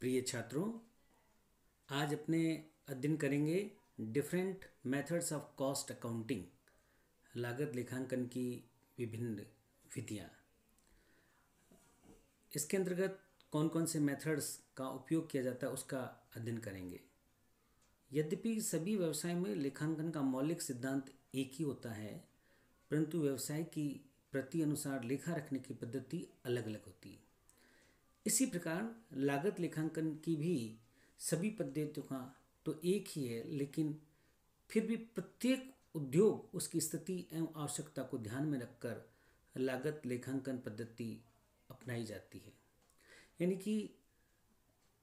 प्रिय छात्रों आज अपने अध्ययन करेंगे different methods of cost accounting लागत लेखांकन की विभिन्न विधियाँ इसके अंतर्गत कौन कौन से मेथड्स का उपयोग किया जाता है उसका अध्ययन करेंगे यद्यपि सभी व्यवसाय में लेखांकन का मौलिक सिद्धांत एक ही होता है परंतु व्यवसाय की प्रति अनुसार लेखा रखने की पद्धति अलग अलग होती है इसी प्रकार लागत लेखांकन की भी सभी पद्धतियों का तो एक ही है लेकिन फिर भी प्रत्येक उद्योग उसकी स्थिति एवं आवश्यकता को ध्यान में रखकर लागत लेखांकन पद्धति अपनाई जाती है यानी कि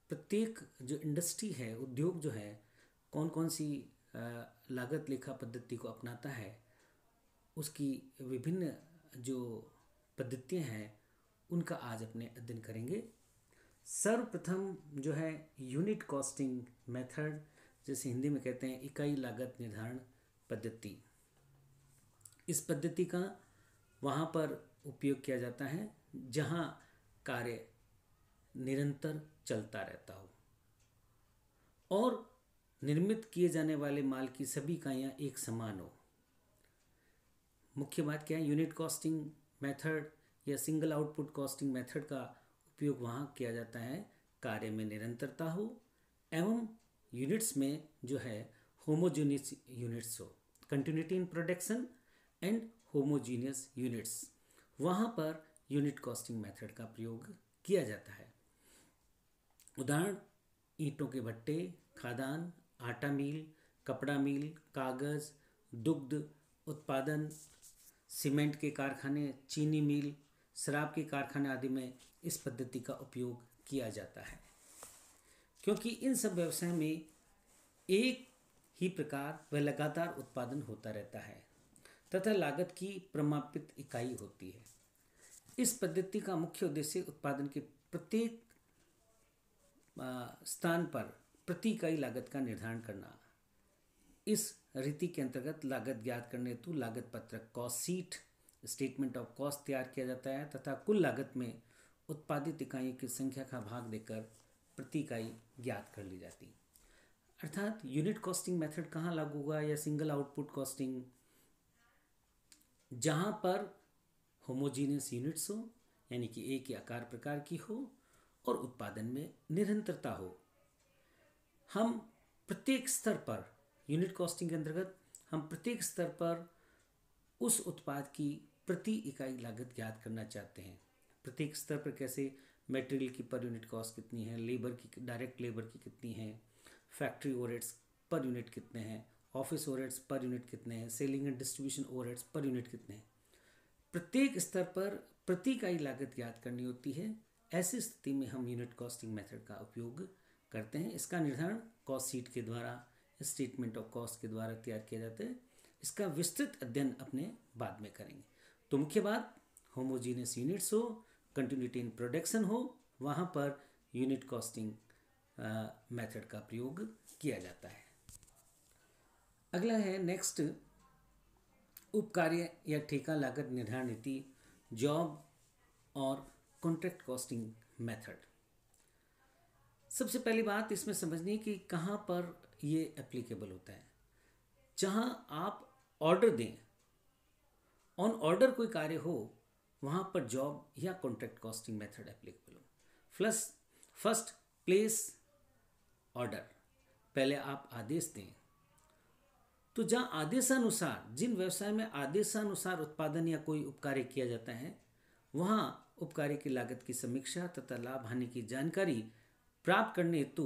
प्रत्येक जो इंडस्ट्री है उद्योग जो है कौन कौन सी लागत लेखा पद्धति को अपनाता है उसकी विभिन्न जो पद्धतियाँ हैं उनका आज अपने अध्ययन करेंगे सर्वप्रथम जो है यूनिट कॉस्टिंग मेथड जिसे हिंदी में कहते हैं इकाई लागत निर्धारण पद्धति इस पद्धति का वहाँ पर उपयोग किया जाता है जहाँ कार्य निरंतर चलता रहता हो और निर्मित किए जाने वाले माल की सभी इकाइयाँ एक समान हो मुख्य बात क्या है यूनिट कॉस्टिंग मेथड या सिंगल आउटपुट कॉस्टिंग मेथड का उपयोग वहाँ किया जाता है कार्य में निरंतरता हो एवं यूनिट्स में जो है होमोजीनियस यूनिट्स हो continuity in production and homogeneous units वहाँ पर यूनिट कॉस्टिंग मेथड का प्रयोग किया जाता है उदाहरण ईंटों के भट्टे खादान आटा मिल कपड़ा मिल कागज़ दुग्ध उत्पादन सीमेंट के कारखाने चीनी मिल शराब के कारखाने आदि में इस पद्धति का उपयोग किया जाता है क्योंकि इन सब व्यवसाय में एक ही प्रकार वह लगातार उत्पादन होता रहता है तथा लागत की प्रमापित इकाई होती है इस पद्धति का मुख्य उद्देश्य उत्पादन के प्रत्येक स्थान पर प्रति इकाई लागत का निर्धारण करना इस रीति के अंतर्गत लागत ज्ञात करने हेतु लागत पत्रक cost sheet statement of cost तैयार किया जाता है तथा कुल लागत में उत्पादित इकाइयों की संख्या का भाग देकर प्रति इकाई ज्ञात कर ली जाती अर्थात यूनिट कॉस्टिंग मेथड कहाँ लागू हुआ या सिंगल आउटपुट कॉस्टिंग जहाँ पर होमोजीनियस यूनिट्स हो यानी कि एक ही आकार प्रकार की हो और उत्पादन में निरंतरता हो हम प्रत्येक स्तर पर यूनिट कॉस्टिंग के अंतर्गत हम प्रत्येक स्तर पर उस उत्पाद की प्रति इकाई लागत ज्ञात करना चाहते हैं प्रत्येक स्तर पर कैसे मटेरियल की पर यूनिट कॉस्ट कितनी है लेबर की डायरेक्ट लेबर की कितनी है फैक्ट्री ओवरहेड्स पर यूनिट कितने हैं ऑफिस ओवरहेड्स पर यूनिट कितने हैं सेलिंग एंड डिस्ट्रीब्यूशन ओवरहेड्स पर यूनिट कितने हैं प्रत्येक स्तर पर प्रति इकाई लागत याद करनी होती है ऐसी स्थिति में हम यूनिट कॉस्टिंग मेथड का उपयोग करते हैं इसका निर्धारण कॉस्ट सीट के द्वारा स्टेटमेंट ऑफ कॉस्ट के द्वारा तैयार किया जाता है इसका विस्तृत अध्ययन अपने बाद में करेंगे तो मुख्य बात होमोजीनियस यूनिट्स हो कंटिन्यूटी इन प्रोडक्शन हो वहाँ पर यूनिट कॉस्टिंग मेथड का प्रयोग किया जाता है अगला है नेक्स्ट उपकार्य या ठेका लागत निर्धारण नीति जॉब और कॉन्ट्रैक्ट कॉस्टिंग मेथड सबसे पहली बात इसमें समझनी कि कहाँ पर ये एप्लीकेबल होता है जहाँ आप ऑर्डर दें ऑन ऑर्डर कोई कार्य हो वहाँ पर जॉब या कॉन्ट्रैक्ट कॉस्टिंग मेथड एप्लीकेबल हो प्लस फर्स्ट प्लेस ऑर्डर पहले आप आदेश दें तो जहाँ आदेशानुसार जिन व्यवसाय में आदेशानुसार उत्पादन या कोई उपकार्य किया जाता है वहाँ उपकार्य की लागत की समीक्षा तथा लाभ हानि की जानकारी प्राप्त करने हेतु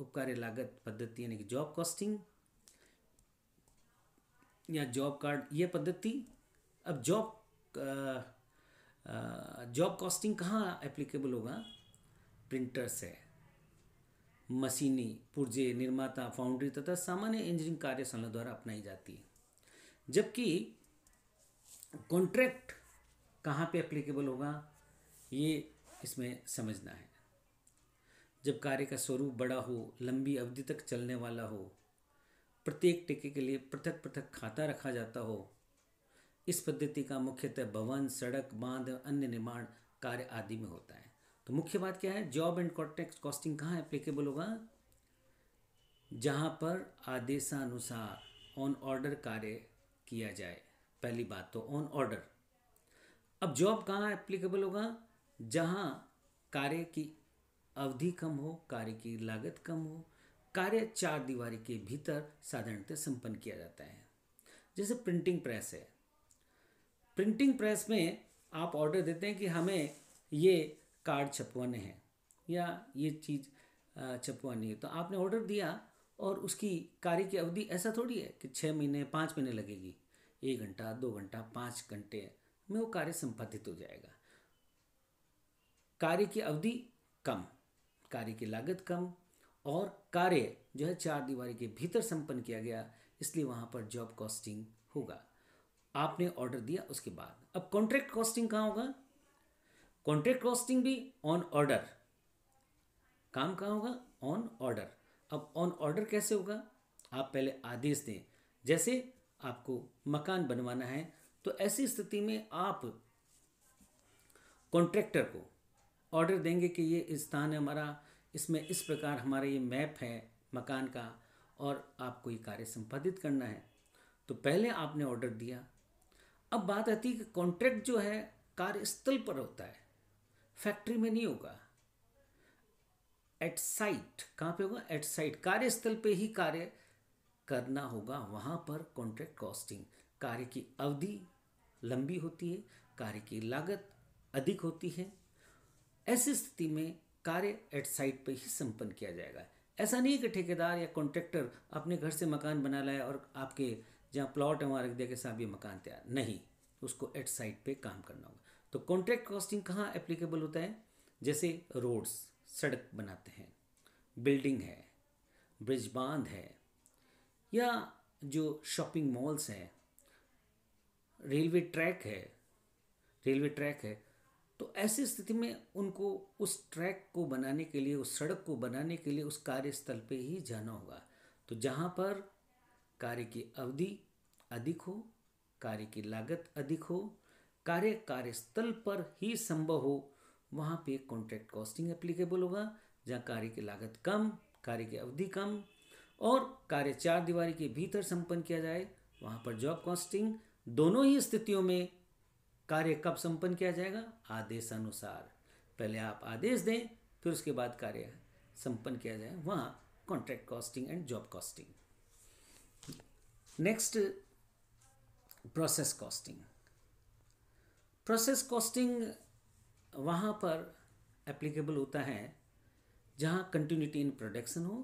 उपकार्य लागत पद्धति यानी कि जॉब कॉस्टिंग या जॉब कार्ड ये पद्धति अब जॉब जॉब कॉस्टिंग कहाँ एप्लीकेबल होगा प्रिंटर्स है मशीनी पुर्जे निर्माता फाउंड्री तथा सामान्य इंजीनियरिंग कार्यशाला द्वारा अपनाई जाती है जबकि कॉन्ट्रैक्ट कहाँ पे एप्लीकेबल होगा ये इसमें समझना है जब कार्य का स्वरूप बड़ा हो लंबी अवधि तक चलने वाला हो प्रत्येक टिके के लिए पृथक पृथक खाता रखा जाता हो इस पद्धति का मुख्यतः भवन सड़क बांध अन्य निर्माण कार्य आदि में होता है तो मुख्य बात क्या है जॉब एंड कॉन्ट्रैक्ट कॉस्टिंग कहाँ एप्लीकेबल होगा जहाँ पर आदेशानुसार ऑन ऑर्डर कार्य किया जाए पहली बात तो ऑन ऑर्डर अब जॉब कहाँ एप्लीकेबल होगा जहाँ कार्य की अवधि कम हो कार्य की लागत कम हो कार्य चार दीवारी के भीतर साधारणतः संपन्न किया जाता है जैसे प्रिंटिंग प्रेस है प्रिंटिंग प्रेस में आप ऑर्डर देते हैं कि हमें ये कार्ड छपवाने हैं या ये चीज़ छपवानी है तो आपने ऑर्डर दिया और उसकी कार्य की अवधि ऐसा थोड़ी है कि छः महीने पाँच महीने लगेगी एक घंटा दो घंटा पाँच घंटे में वो कार्य संपादित हो जाएगा कार्य की अवधि कम कार्य की लागत कम और कार्य जो है चार दीवारी के भीतर संपन्न किया गया इसलिए वहाँ पर जॉब कॉस्टिंग होगा आपने ऑर्डर दिया उसके बाद अब कॉन्ट्रैक्ट कॉस्टिंग कहाँ होगा कॉन्ट्रैक्ट कॉस्टिंग भी ऑन ऑर्डर काम कहाँ होगा ऑन ऑर्डर अब ऑन ऑर्डर कैसे होगा आप पहले आदेश दें जैसे आपको मकान बनवाना है तो ऐसी स्थिति में आप कॉन्ट्रैक्टर को ऑर्डर देंगे कि ये स्थान है हमारा इसमें इस प्रकार हमारा ये मैप है मकान का और आपको ये कार्य संपादित करना है तो पहले आपने ऑर्डर दिया अब बात आती है कि कॉन्ट्रैक्ट जो है कार्यस्थल पर होता है फैक्ट्री में नहीं होगा एट साइट कहाँ पे होगा एट साइट कार्यस्थल पे ही कार्य करना होगा वहां पर कॉन्ट्रैक्ट कॉस्टिंग कार्य की अवधि लंबी होती है कार्य की लागत अधिक होती है ऐसी स्थिति में कार्य एट साइट पे ही संपन्न किया जाएगा ऐसा नहीं कि ठेकेदार या कॉन्ट्रैक्टर अपने घर से मकान बना लाए और आपके जहाँ प्लॉट है वहाँ रख दिया कि साहब ये मकान तैयार नहीं उसको एट साइट पे काम करना होगा तो कॉन्ट्रैक्ट कॉस्टिंग कहाँ एप्लीकेबल होता है जैसे रोड्स सड़क बनाते हैं बिल्डिंग है ब्रिज बांध है या जो शॉपिंग मॉल्स हैं रेलवे ट्रैक है रेलवे ट्रैक है तो ऐसी स्थिति में उनको उस ट्रैक को बनाने के लिए उस सड़क को बनाने के लिए उस कार्यस्थल पे ही जाना होगा तो जहाँ पर कार्य की अवधि अधिक हो कार्य की लागत अधिक हो कार्य कार्यस्थल पर ही संभव हो वहाँ पे कॉन्ट्रैक्ट कॉस्टिंग एप्लीकेबल होगा जहाँ कार्य की लागत कम कार्य की अवधि कम और कार्य चार दीवारी के भीतर संपन्न किया जाए वहाँ पर जॉब कॉस्टिंग दोनों ही स्थितियों में कार्य कब संपन्न किया जाएगा आदेशानुसार पहले आप आदेश दें फिर उसके बाद कार्य संपन्न किया जाए वहाँ contract costing and job costing next process costing process costing वहाँ पर एप्लीकेबल होता है जहाँ कंटिन्यूटी इन प्रोडक्शन हो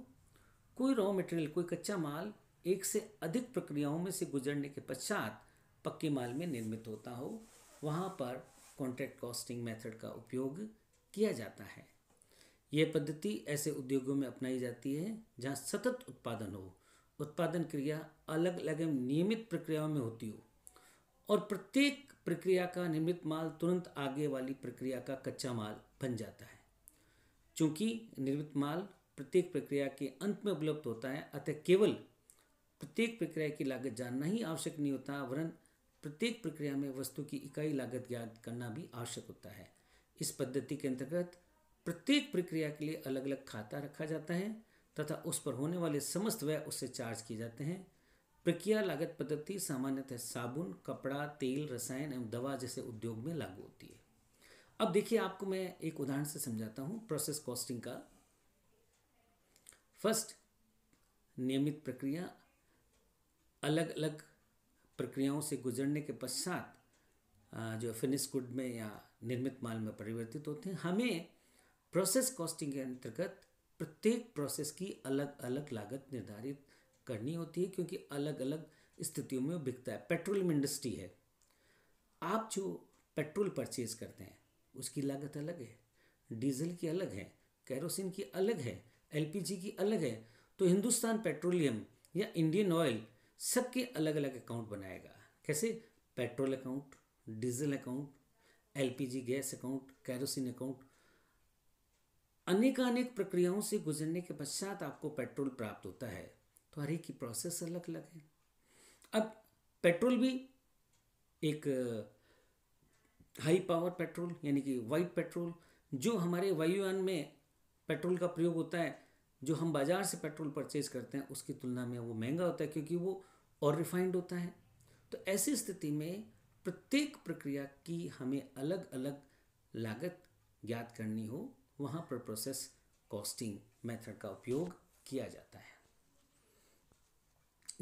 कोई रॉ मटेरियल कोई कच्चा माल एक से अधिक प्रक्रियाओं में से गुजरने के पश्चात पक्के माल में निर्मित होता हो वहाँ पर कॉन्ट्रैक्ट कॉस्टिंग मेथड का उपयोग किया जाता है यह पद्धति ऐसे उद्योगों में अपनाई जाती है जहाँ सतत उत्पादन हो उत्पादन क्रिया अलग अलग एवं नियमित प्रक्रियाओं में होती हो और प्रत्येक प्रक्रिया का निर्मित माल तुरंत आगे वाली प्रक्रिया का कच्चा माल बन जाता है चूँकि निर्मित माल प्रत्येक प्रक्रिया के अंत में उपलब्ध होता है अतः केवल प्रत्येक प्रक्रिया की लागत जानना ही आवश्यक नहीं होता वरन प्रत्येक प्रक्रिया में वस्तु की इकाई लागत ज्ञात करना भी आवश्यक होता है इस पद्धति के अंतर्गत प्रत्येक प्रक्रिया के लिए अलग अलग खाता रखा जाता है तथा उस पर होने वाले समस्त व्यय उससे चार्ज किए जाते हैं प्रक्रिया लागत पद्धति सामान्यतः साबुन कपड़ा तेल रसायन एवं दवा जैसे उद्योग में लागू होती है अब देखिए आपको मैं एक उदाहरण से समझाता हूँ प्रोसेस कॉस्टिंग का फर्स्ट नियमित प्रक्रिया अलग अलग प्रक्रियाओं से गुजरने के पश्चात जो फिनिश गुड में या निर्मित माल में परिवर्तित होते हैं हमें प्रोसेस कॉस्टिंग के अंतर्गत प्रत्येक प्रोसेस की अलग अलग लागत निर्धारित करनी होती है क्योंकि अलग अलग स्थितियों में बिकता है पेट्रोलियम इंडस्ट्री है आप जो पेट्रोल परचेज करते हैं उसकी लागत अलग है डीजल की अलग है कैरोसिन की अलग है एलपीजी की अलग है तो हिंदुस्तान पेट्रोलियम या इंडियन ऑयल सबके अलग अलग अकाउंट बनाएगा कैसे petrol account diesel account LPG gas account kerosene account अनेक प्रक्रियाओं से गुजरने के पश्चात आपको पेट्रोल प्राप्त होता है तो हर एक की प्रोसेस अलग अलग है अब पेट्रोल भी एक हाई पावर पेट्रोल यानी कि वाइट पेट्रोल जो हमारे वायुयान में पेट्रोल का प्रयोग होता है जो हम बाज़ार से पेट्रोल परचेज करते हैं उसकी तुलना में वो महंगा होता है क्योंकि वो और रिफाइंड होता है तो ऐसी स्थिति में प्रत्येक प्रक्रिया की हमें अलग अलग लागत ज्ञात करनी हो वहाँ पर प्रोसेस कॉस्टिंग मेथड का उपयोग किया जाता है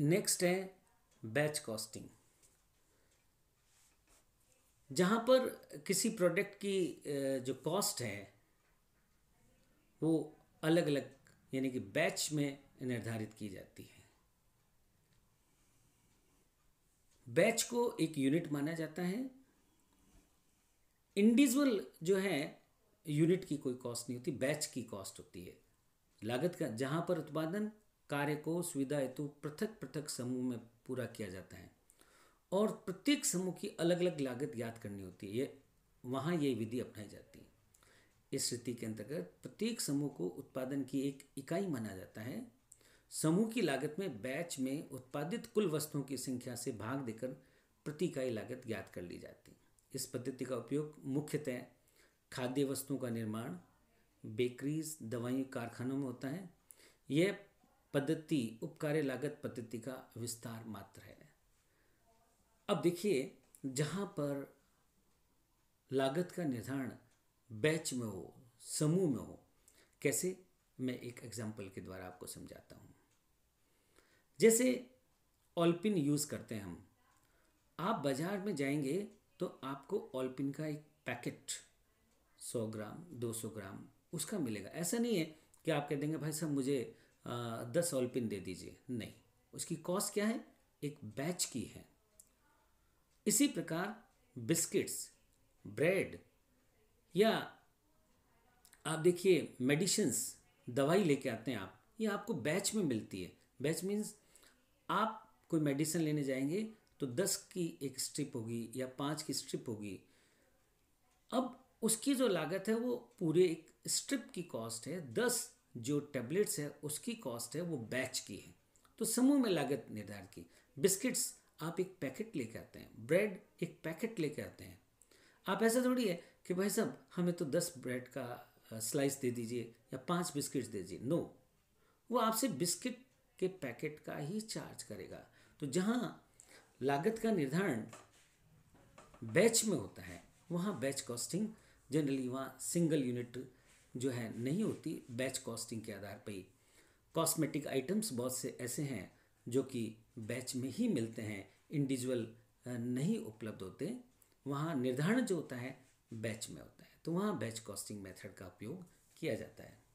नेक्स्ट है बैच कॉस्टिंग जहाँ पर किसी प्रोडक्ट की जो कॉस्ट है वो अलग अलग यानी कि बैच में निर्धारित की जाती है बैच को एक यूनिट माना जाता है इंडिविजुअल जो है यूनिट की कोई कॉस्ट नहीं होती बैच की कॉस्ट होती है लागत का जहाँ पर उत्पादन कार्य को सुविधा हेतु पृथक पृथक समूह में पूरा किया जाता है और प्रत्येक समूह की अलग अलग लागत याद करनी होती है ये वहाँ ये विधि अपनाई जाती है इस स्थिति के अंतर्गत प्रत्येक समूह को उत्पादन की एक इकाई माना जाता है समूह की लागत में बैच में उत्पादित कुल वस्तुओं की संख्या से भाग देकर प्रति इकाई लागत ज्ञात कर ली जाती है इस पद्धति का उपयोग मुख्यतः खाद्य वस्तुओं का निर्माण बेकरीज दवाई कारखानों में होता है यह पद्धति उपकार्य लागत पद्धति का विस्तार मात्र है अब देखिए जहाँ पर लागत का निर्धारण बैच में हो समूह में हो कैसे मैं एक एग्जाम्पल के द्वारा आपको समझाता हूँ जैसे ऑलपिन यूज़ करते हैं हम आप बाज़ार में जाएंगे तो आपको ऑलपिन का एक पैकेट सौ ग्राम दो सौ ग्राम उसका मिलेगा ऐसा नहीं है कि आप कह देंगे भाई साहब मुझे दस ऑलपिन दे दीजिए नहीं उसकी कॉस्ट क्या है एक बैच की है इसी प्रकार बिस्किट्स ब्रेड या आप देखिए मेडिसिंस दवाई लेके आते हैं आप ये आपको बैच में मिलती है बैच मीन्स आप कोई मेडिसिन लेने जाएंगे तो दस की एक स्ट्रिप होगी या पाँच की स्ट्रिप होगी अब उसकी जो लागत है वो पूरे एक स्ट्रिप की कॉस्ट है दस जो टेबलेट्स है उसकी कॉस्ट है वो बैच की है तो समूह में लागत निर्धारित की बिस्किट्स आप एक पैकेट लेके आते हैं ब्रेड एक पैकेट लेके आते हैं आप ऐसा थोड़ी है कि भाई साहब हमें तो दस ब्रेड का स्लाइस दे दीजिए या पांच बिस्किट्स दे दीजिए नो वो आपसे बिस्किट के पैकेट का ही चार्ज करेगा तो जहाँ लागत का निर्धारण बैच में होता है वहाँ बैच कॉस्टिंग जनरली वहाँ सिंगल यूनिट जो है नहीं होती बैच कॉस्टिंग के आधार पर ही कॉस्मेटिक आइटम्स बहुत से ऐसे हैं जो कि बैच में ही मिलते हैं इंडिविजुअल नहीं उपलब्ध होते वहाँ निर्धारण जो होता है बैच में होता है तो वहाँ बैच कॉस्टिंग मेथड का उपयोग किया जाता है